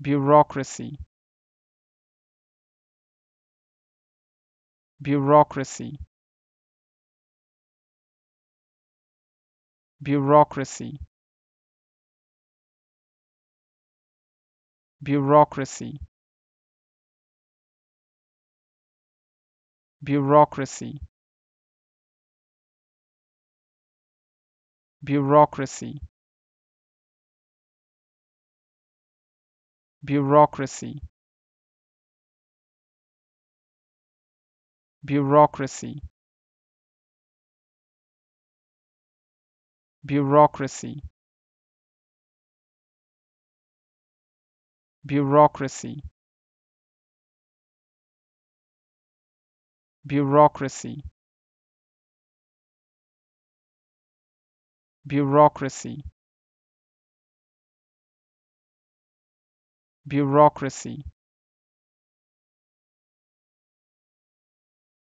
bureaucracy bureaucracy bureaucracy bureaucracy bureaucracy bureaucracy bureaucracy bureaucracy bureaucracy bureaucracy bureaucracy bureaucracy bureaucracy